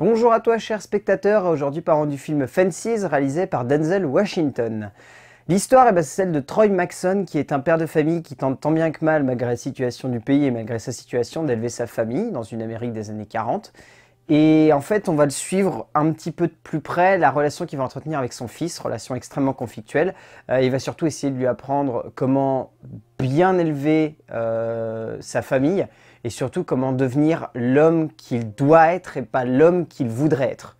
Bonjour à toi chers spectateurs, aujourd'hui parlons du film Fences réalisé par Denzel Washington. L'histoire eh ben, c'est celle de Troy Maxson qui est un père de famille qui tente tant bien que mal malgré la situation du pays et malgré sa situation d'élever sa famille dans une Amérique des années 40 et en fait, on va le suivre un petit peu de plus près, la relation qu'il va entretenir avec son fils, relation extrêmement conflictuelle. Euh, il va surtout essayer de lui apprendre comment bien élever euh, sa famille et surtout comment devenir l'homme qu'il doit être et pas l'homme qu'il voudrait être.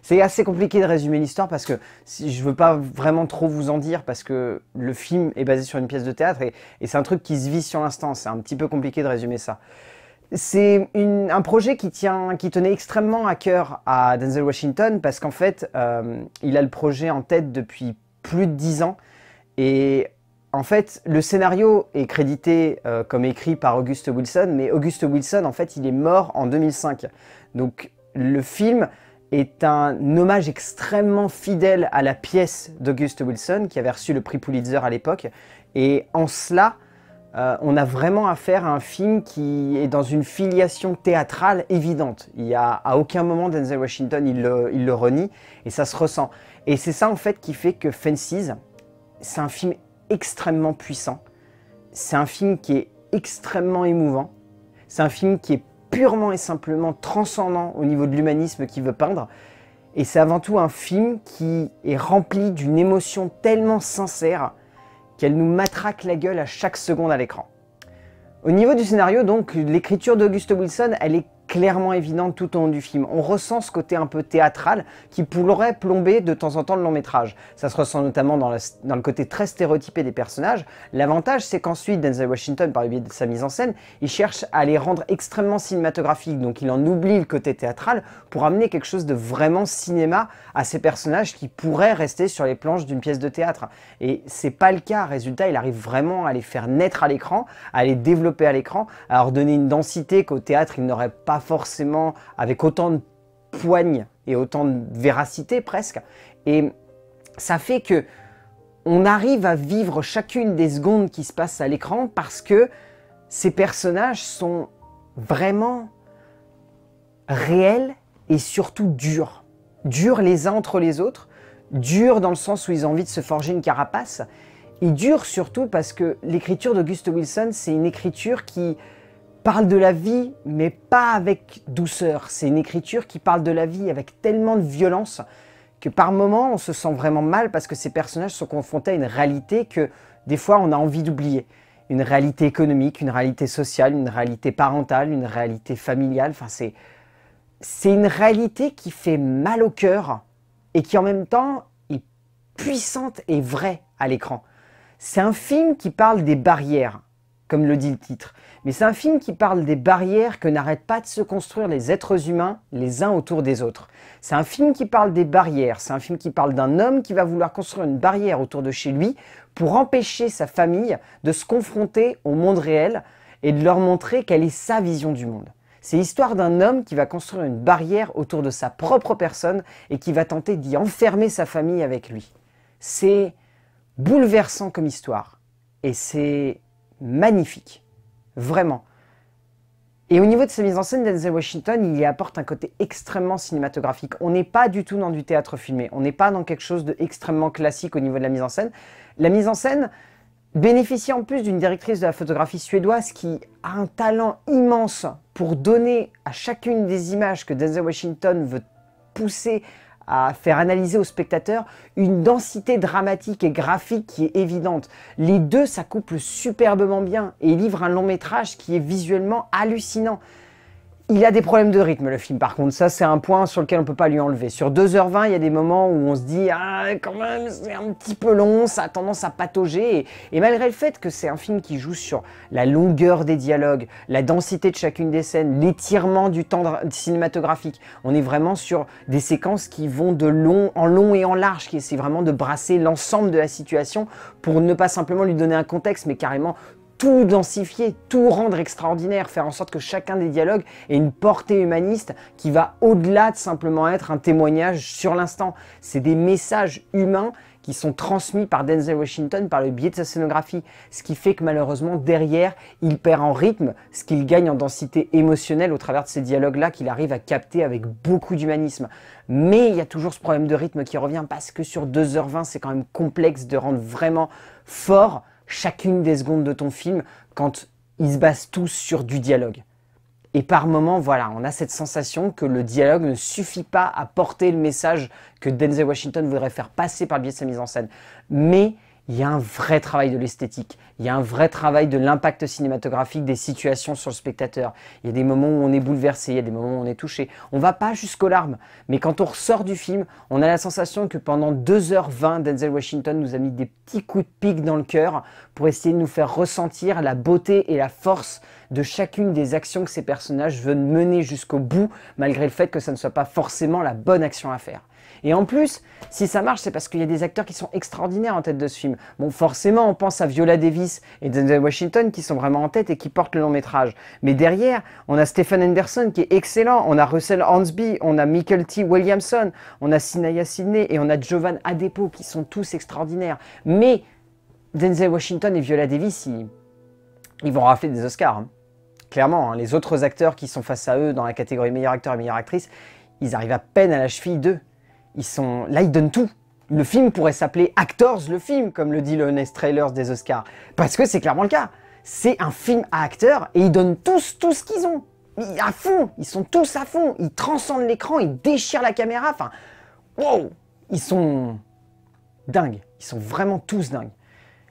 C'est assez compliqué de résumer l'histoire parce que je ne veux pas vraiment trop vous en dire parce que le film est basé sur une pièce de théâtre et, et c'est un truc qui se vit sur l'instant. C'est un petit peu compliqué de résumer ça. C'est un projet qui, qui tenait extrêmement à cœur à Denzel Washington parce qu'en fait, euh, il a le projet en tête depuis plus de dix ans. Et en fait, le scénario est crédité euh, comme écrit par Auguste Wilson, mais Auguste Wilson, en fait, il est mort en 2005. Donc, le film est un hommage extrêmement fidèle à la pièce d'Auguste Wilson, qui avait reçu le prix Pulitzer à l'époque. Et en cela, euh, on a vraiment affaire à un film qui est dans une filiation théâtrale évidente. Il y a à aucun moment Denzel Washington, il il le renie et ça se ressent. Et c'est ça en fait qui fait que Fences, c'est un film extrêmement puissant. C'est un film qui est extrêmement émouvant. C'est un film qui est purement et simplement transcendant au niveau de l'humanisme qu'il veut peindre. Et c'est avant tout un film qui est rempli d'une émotion tellement sincère qu'elle nous matraque la gueule à chaque seconde à l'écran. Au niveau du scénario, donc, l'écriture d'Auguste Wilson, elle est clairement évidente tout au long du film. On ressent ce côté un peu théâtral qui pourrait plomber de temps en temps le long métrage. Ça se ressent notamment dans, dans le côté très stéréotypé des personnages. L'avantage, c'est qu'ensuite, Denzel Washington, par le biais de sa mise en scène, il cherche à les rendre extrêmement cinématographiques, donc il en oublie le côté théâtral pour amener quelque chose de vraiment cinéma à ces personnages qui pourraient rester sur les planches d'une pièce de théâtre. Et c'est pas le cas. Résultat, il arrive vraiment à les faire naître à l'écran, à les développer à l'écran, à leur donner une densité qu'au théâtre, il n'aurait pas forcément avec autant de poigne et autant de véracité presque. Et ça fait que on arrive à vivre chacune des secondes qui se passent à l'écran parce que ces personnages sont vraiment réels et surtout durs. Durs les uns entre les autres, durs dans le sens où ils ont envie de se forger une carapace, et durs surtout parce que l'écriture d'Auguste Wilson, c'est une écriture qui parle de la vie, mais pas avec douceur. C'est une écriture qui parle de la vie avec tellement de violence que par moments, on se sent vraiment mal parce que ces personnages sont confrontés à une réalité que des fois, on a envie d'oublier. Une réalité économique, une réalité sociale, une réalité parentale, une réalité familiale. Enfin, c'est, c'est une réalité qui fait mal au cœur et qui en même temps est puissante et vraie à l'écran. C'est un film qui parle des barrières, comme le dit le titre. Mais c'est un film qui parle des barrières que n'arrêtent pas de se construire les êtres humains les uns autour des autres. C'est un film qui parle des barrières, c'est un film qui parle d'un homme qui va vouloir construire une barrière autour de chez lui pour empêcher sa famille de se confronter au monde réel et de leur montrer quelle est sa vision du monde. C'est l'histoire d'un homme qui va construire une barrière autour de sa propre personne et qui va tenter d'y enfermer sa famille avec lui. C'est bouleversant comme histoire. Et c'est magnifique. Vraiment. Et au niveau de sa mise en scène, Denzel Washington, il y apporte un côté extrêmement cinématographique. On n'est pas du tout dans du théâtre filmé. On n'est pas dans quelque chose d'extrêmement classique au niveau de la mise en scène. La mise en scène bénéficie en plus d'une directrice de la photographie suédoise qui a un talent immense pour donner à chacune des images que Denzel Washington veut pousser à faire analyser au spectateur une densité dramatique et graphique qui est évidente. Les deux s'accouplent superbement bien et livrent un long métrage qui est visuellement hallucinant. Il a des problèmes de rythme, le film, par contre. Ça, c'est un point sur lequel on ne peut pas lui enlever. Sur 2h20, il y a des moments où on se dit « Ah, quand même, c'est un petit peu long, ça a tendance à patauger. Et, » malgré le fait que c'est un film qui joue sur la longueur des dialogues, la densité de chacune des scènes, l'étirement du temps cinématographique, on est vraiment sur des séquences qui vont de long en long et en large, qui essaient vraiment de brasser l'ensemble de la situation pour ne pas simplement lui donner un contexte, mais carrément tout densifier, tout rendre extraordinaire, faire en sorte que chacun des dialogues ait une portée humaniste qui va au-delà de simplement être un témoignage sur l'instant. C'est des messages humains qui sont transmis par Denzel Washington par le biais de sa scénographie, ce qui fait que malheureusement derrière, il perd en rythme, ce qu'il gagne en densité émotionnelle au travers de ces dialogues-là qu'il arrive à capter avec beaucoup d'humanisme. Mais il y a toujours ce problème de rythme qui revient parce que sur 2h20, c'est quand même complexe de rendre vraiment fort chacune des secondes de ton film quand ils se basent tous sur du dialogue. Et par moments, voilà, on a cette sensation que le dialogue ne suffit pas à porter le message que Denzel Washington voudrait faire passer par le biais de sa mise en scène. Mais il y a un vrai travail de l'esthétique, il y a un vrai travail de l'impact cinématographique des situations sur le spectateur. Il y a des moments où on est bouleversé, il y a des moments où on est touché. On va pas jusqu'aux larmes, mais quand on ressort du film, on a la sensation que pendant 2h20, Denzel Washington nous a mis des petits coups de pic dans le cœur pour essayer de nous faire ressentir la beauté et la force de chacune des actions que ces personnages veulent mener jusqu'au bout, malgré le fait que ça ne soit pas forcément la bonne action à faire. Et en plus, si ça marche, c'est parce qu'il y a des acteurs qui sont extraordinaires en tête de ce film. Bon, forcément, on pense à Viola Davis et Denzel Washington qui sont vraiment en tête et qui portent le long métrage. Mais derrière, on a Stephen Anderson qui est excellent, on a Russell Hansby, on a Michael T. Williamson, on a Sinaya Sidney et on a Jovan Adepo qui sont tous extraordinaires. Mais Denzel Washington et Viola Davis, ils, vont rafler des Oscars. Hein. Clairement, hein. les autres acteurs qui sont face à eux dans la catégorie meilleur acteur et meilleure actrice, ils arrivent à peine à la cheville d'eux ils sont... Là, ils donnent tout. Le film pourrait s'appeler Actors, le film, comme le dit le Honest Trailers des Oscars. Parce que c'est clairement le cas. C'est un film à acteurs et ils donnent tous tout ce qu'ils ont. À fond, ils sont tous à fond. Ils transcendent l'écran, ils déchirent la caméra. Enfin, wow, ils sont dingues. Ils sont vraiment tous dingues.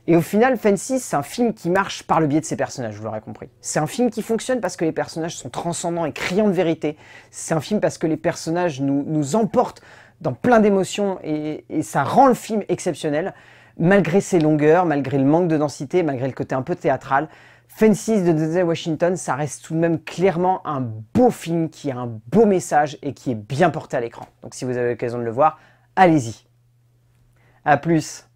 Et au final, Fancy, c'est un film qui marche par le biais de ses personnages, vous l'aurez compris. C'est un film qui fonctionne parce que les personnages sont transcendants et criants de vérité. C'est un film parce que les personnages nous, emportent dans plein d'émotions et, ça rend le film exceptionnel. Malgré ses longueurs, malgré le manque de densité, malgré le côté un peu théâtral, Fences de Denzel Washington, ça reste tout de même clairement un beau film qui a un beau message et qui est bien porté à l'écran. Donc si vous avez l'occasion de le voir, allez-y. A plus